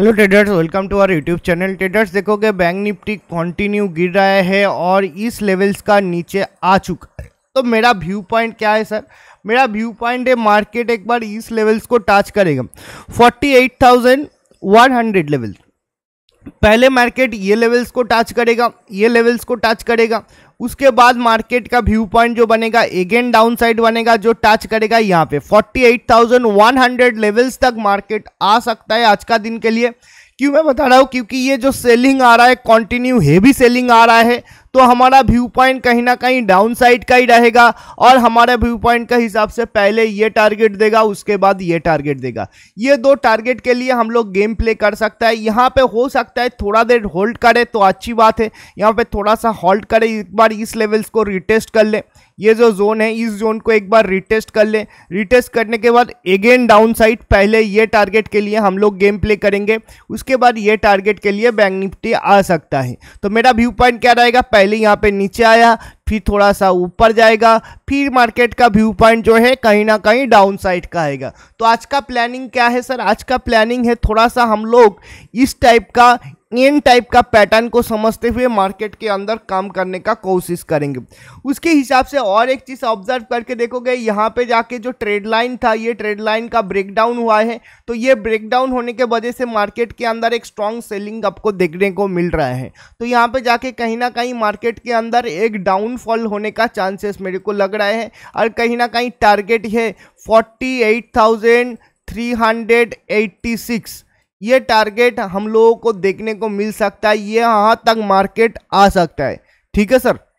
hello traders welcome to our YouTube channel traders देखोगे Bank Nifty continue गिर रहा है और इस लेवल्स का नीचे आ चुका है तो मेरा व्यू पॉइंट क्या है सर मेरा व्यू पॉइंट है मार्केट एक बार इस लेवल्स को टच करेगा 48,100 लेवल्स पहले मार्केट ये लेवल्स को टच करेगा ये लेवल्स को टच करेगा उसके बाद मार्केट का व्यू पॉइंट जो बनेगा अगेन डाउन साइड बनेगा जो टच करेगा यहाँ पे 48,100 लेवल्स तक मार्केट आ सकता है आज का दिन के लिए क्यों मैं बता रहा हूँ क्योंकि ये जो सेलिंग आ रहा है कंटिन्यू हेवी सेलिंग आ रहा है तो हमारा व्यू पॉइंट कहीं ना कहीं डाउन साइड का ही रहेगा और हमारे व्यू पॉइंट के हिसाब से पहले ये टारगेट देगा उसके बाद ये टारगेट देगा ये दो टारगेट के लिए हम लोग गेम प्ले कर सकता है यहाँ पे हो सकता है थोड़ा देर होल्ड करे तो अच्छी बात है यहाँ पे थोड़ा सा होल्ड करे एक बार इस लेवल्स को रिटेस्ट कर ले ये जो जोन है इस जोन को एक बार रिटेस्ट कर लें रिटेस्ट करने के बाद अगेन डाउन साइड पहले ये टारगेट के लिए हम लोग गेम प्ले करेंगे उसके बाद ये टारगेट के लिए बैंक निफ्टी आ सकता है तो मेरा व्यू पॉइंट क्या रहेगा पहले यहाँ पे नीचे आया फिर थोड़ा सा ऊपर जाएगा फिर मार्केट का व्यू पॉइंट जो है कहीं ना कहीं डाउन साइड का आएगा तो आज का प्लानिंग क्या है सर आज का प्लानिंग है थोड़ा सा हम लोग इस टाइप का इन टाइप का पैटर्न को समझते हुए मार्केट के अंदर काम करने का कोशिश करेंगे उसके हिसाब से और एक चीज़ ऑब्जर्व करके देखोगे यहाँ पे जाके जो ट्रेड लाइन था ये ट्रेड लाइन का ब्रेकडाउन हुआ है तो ये ब्रेकडाउन होने के वजह से मार्केट के अंदर एक स्ट्रॉन्ग सेलिंग आपको देखने को मिल रहा है तो यहाँ पर जाके कहीं ना कहीं मार्केट के अंदर एक डाउनफॉल होने का चांसेस मेरे को लग रहा है और कहीं ना कहीं टारगेट है forty eight thousand three hundred eighty six ये टारगेट हम लोगों को देखने को मिल सकता है ये यहाँ तक मार्केट आ सकता है ठीक है सर